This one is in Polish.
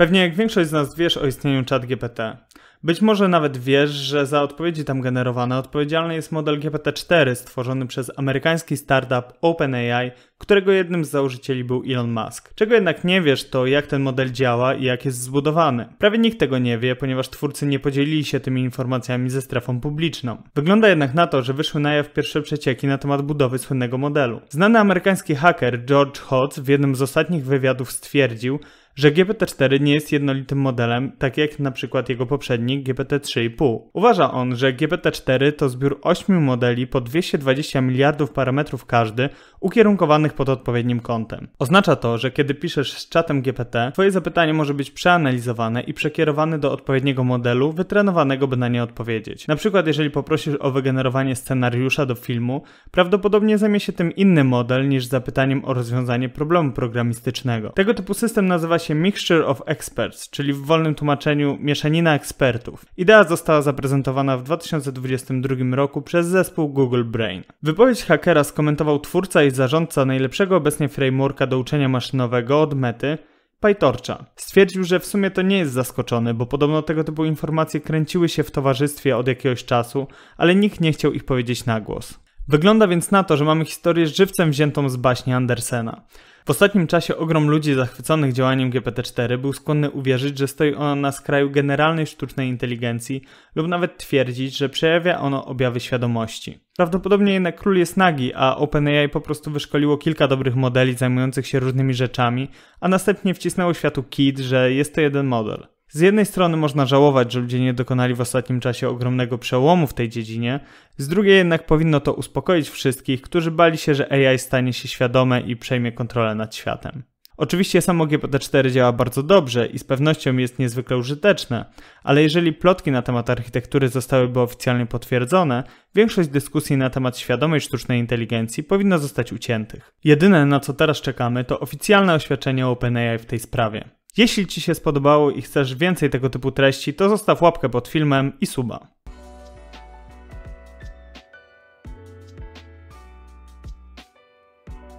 Pewnie jak większość z nas wiesz o istnieniu ChatGPT. Być może nawet wiesz, że za odpowiedzi tam generowane odpowiedzialny jest model GPT-4 stworzony przez amerykański startup OpenAI, którego jednym z założycieli był Elon Musk. Czego jednak nie wiesz, to jak ten model działa i jak jest zbudowany. Prawie nikt tego nie wie, ponieważ twórcy nie podzielili się tymi informacjami ze strefą publiczną. Wygląda jednak na to, że wyszły na jaw pierwsze przecieki na temat budowy słynnego modelu. Znany amerykański haker George Hotz w jednym z ostatnich wywiadów stwierdził, że GPT-4 nie jest jednolitym modelem, tak jak na przykład jego poprzednik GPT-3,5. Uważa on, że GPT-4 to zbiór 8 modeli po 220 miliardów parametrów każdy, ukierunkowanych pod odpowiednim kątem. Oznacza to, że kiedy piszesz z czatem GPT, twoje zapytanie może być przeanalizowane i przekierowane do odpowiedniego modelu, wytrenowanego by na nie odpowiedzieć. Na przykład jeżeli poprosisz o wygenerowanie scenariusza do filmu, prawdopodobnie zajmie się tym inny model niż zapytaniem o rozwiązanie problemu programistycznego. Tego typu system nazywa się się Mixture of Experts, czyli w wolnym tłumaczeniu mieszanina ekspertów. Idea została zaprezentowana w 2022 roku przez zespół Google Brain. Wypowiedź hakera skomentował twórca i zarządca najlepszego obecnie frameworka do uczenia maszynowego od mety, Pytorcha. Stwierdził, że w sumie to nie jest zaskoczony, bo podobno tego typu informacje kręciły się w towarzystwie od jakiegoś czasu, ale nikt nie chciał ich powiedzieć na głos. Wygląda więc na to, że mamy historię żywcem wziętą z baśni Andersena. W ostatnim czasie ogrom ludzi zachwyconych działaniem GPT-4 był skłonny uwierzyć, że stoi ona na skraju generalnej sztucznej inteligencji lub nawet twierdzić, że przejawia ono objawy świadomości. Prawdopodobnie jednak król jest nagi, a OpenAI po prostu wyszkoliło kilka dobrych modeli zajmujących się różnymi rzeczami, a następnie wcisnęło światu kit, że jest to jeden model. Z jednej strony można żałować, że ludzie nie dokonali w ostatnim czasie ogromnego przełomu w tej dziedzinie, z drugiej jednak powinno to uspokoić wszystkich, którzy bali się, że AI stanie się świadome i przejmie kontrolę nad światem. Oczywiście samo GPT-4 działa bardzo dobrze i z pewnością jest niezwykle użyteczne, ale jeżeli plotki na temat architektury zostałyby oficjalnie potwierdzone, większość dyskusji na temat świadomej sztucznej inteligencji powinno zostać uciętych. Jedyne na co teraz czekamy to oficjalne oświadczenie OpenAI w tej sprawie. Jeśli Ci się spodobało i chcesz więcej tego typu treści, to zostaw łapkę pod filmem i suba.